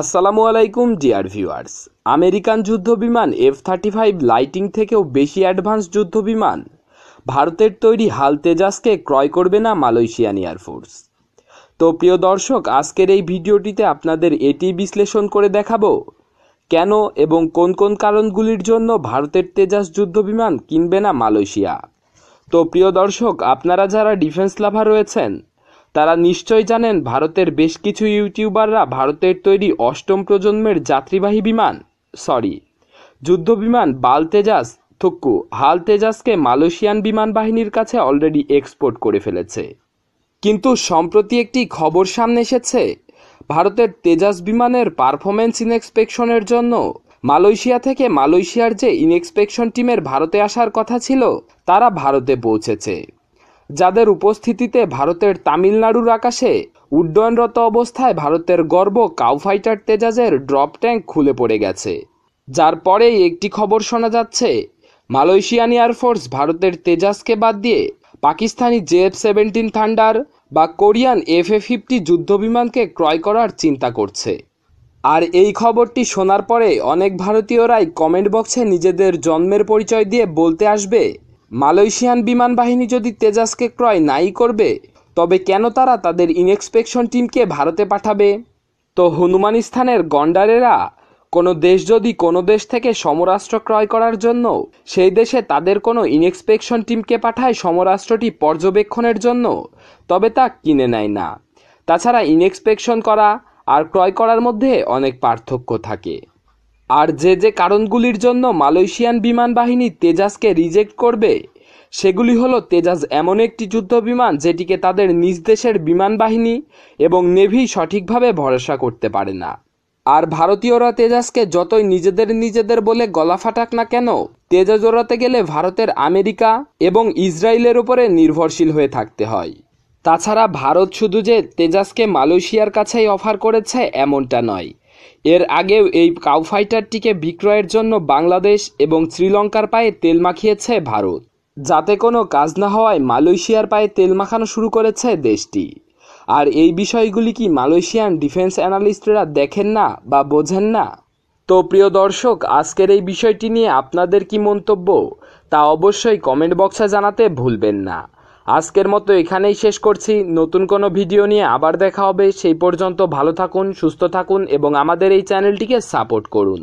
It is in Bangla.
আসসালামু আলাইকুম ডিয়ার ভিউয়ার্স আমেরিকান যুদ্ধ বিমান এফ থার্টি ফাইভ লাইটিং থেকেও বেশি অ্যাডভান্স যুদ্ধ বিমান ভারতের তৈরি হাল তেজাসকে ক্রয় করবে না মালয়েশিয়ান এয়ারফোর্স তো প্রিয় দর্শক আজকের এই ভিডিওটিতে আপনাদের এটি বিশ্লেষণ করে দেখাবো কেন এবং কোন কোন কারণগুলির জন্য ভারতের তেজাস যুদ্ধ বিমান কিনবে না মালয়েশিয়া তো প্রিয় দর্শক আপনারা যারা ডিফেন্স লাভার রয়েছেন তারা নিশ্চয় জানেন ভারতের বেশ কিছু ইউটিউবাররা ভারতের তৈরি অষ্টম প্রজন্মের যাত্রীবাহী বিমান সরি যুদ্ধ বিমান তেজাস থুক্কু হাল তেজাসকে মালয়েশিয়ান বিমান বাহিনীর কাছে অলরেডি এক্সপোর্ট করে ফেলেছে কিন্তু সম্প্রতি একটি খবর সামনে এসেছে ভারতের তেজাস বিমানের পারফরমেন্স ইনএক্সপেকশনের জন্য মালয়েশিয়া থেকে মালয়েশিয়ার যে ইনএক্সপেকশন টিমের ভারতে আসার কথা ছিল তারা ভারতে পৌঁছেছে যাদের উপস্থিতিতে ভারতের তামিলনাড়ুর আকাশে উড্ডয়নরত অবস্থায় ভারতের গর্ব কাউফাইটার তেজাজের ড্রপ ট্যাঙ্ক খুলে পড়ে গেছে যার পরেই একটি খবর শোনা যাচ্ছে মালয়েশিয়ান এয়ারফোর্স ভারতের তেজাসকে বাদ দিয়ে পাকিস্তানি জেএফ সেভেন্টিন থান্ডার বা কোরিয়ান এফ এ ফিফটি যুদ্ধবিমানকে ক্রয় করার চিন্তা করছে আর এই খবরটি শোনার পরে অনেক ভারতীয়রাই কমেন্ট বক্সে নিজেদের জন্মের পরিচয় দিয়ে বলতে আসবে মালয়েশিয়ান বিমান বাহিনী যদি তেজাসকে ক্রয় নাই করবে তবে কেন তারা তাদের ইনএক্সপেকশন টিমকে ভারতে পাঠাবে তো হনুমানিস্থানের গন্ডারেরা কোনো দেশ যদি কোনো দেশ থেকে সমরাষ্ট্র ক্রয় করার জন্য সেই দেশে তাদের কোনো ইনএক্সপেকশন টিমকে পাঠায় সমরাষ্ট্রটি পর্যবেক্ষণের জন্য তবে তা কিনে নেয় না তাছাড়া ইনএক্সপেকশন করা আর ক্রয় করার মধ্যে অনেক পার্থক্য থাকে আর যে যে কারণগুলির জন্য মালয়েশিয়ান বিমান বাহিনী তেজাসকে রিজেক্ট করবে সেগুলি হলো তেজাস এমন একটি যুদ্ধ বিমান যেটিকে তাদের নিজ দেশের বিমান বাহিনী এবং নেভি সঠিকভাবে ভরসা করতে পারে না আর ভারতীয়রা তেজাসকে যতই নিজেদের নিজেদের বলে গলা ফাটাক না কেন তেজাস ওড়াতে গেলে ভারতের আমেরিকা এবং ইসরায়েলের উপরে নির্ভরশীল হয়ে থাকতে হয় তাছাড়া ভারত শুধু যে তেজাসকে মালয়েশিয়ার কাছেই অফার করেছে এমনটা নয় এর আগেও এই কাউফাইটারটিকে বিক্রয়ের জন্য বাংলাদেশ এবং শ্রীলঙ্কার পায়ে তেল মাখিয়েছে ভারত যাতে কোনো কাজ না হওয়ায় মালয়েশিয়ার পায়ে তেল মাখানো শুরু করেছে দেশটি আর এই বিষয়গুলি কি মালয়েশিয়ান ডিফেন্স অ্যানালিস্টরা দেখেন না বা বোঝেন না তো প্রিয় দর্শক আজকের এই বিষয়টি নিয়ে আপনাদের কি মন্তব্য তা অবশ্যই কমেন্ট বক্সে জানাতে ভুলবেন না আজকের মতো এখানেই শেষ করছি নতুন কোনো ভিডিও নিয়ে আবার দেখা হবে সেই পর্যন্ত ভালো থাকুন সুস্থ থাকুন এবং আমাদের এই চ্যানেলটিকে সাপোর্ট করুন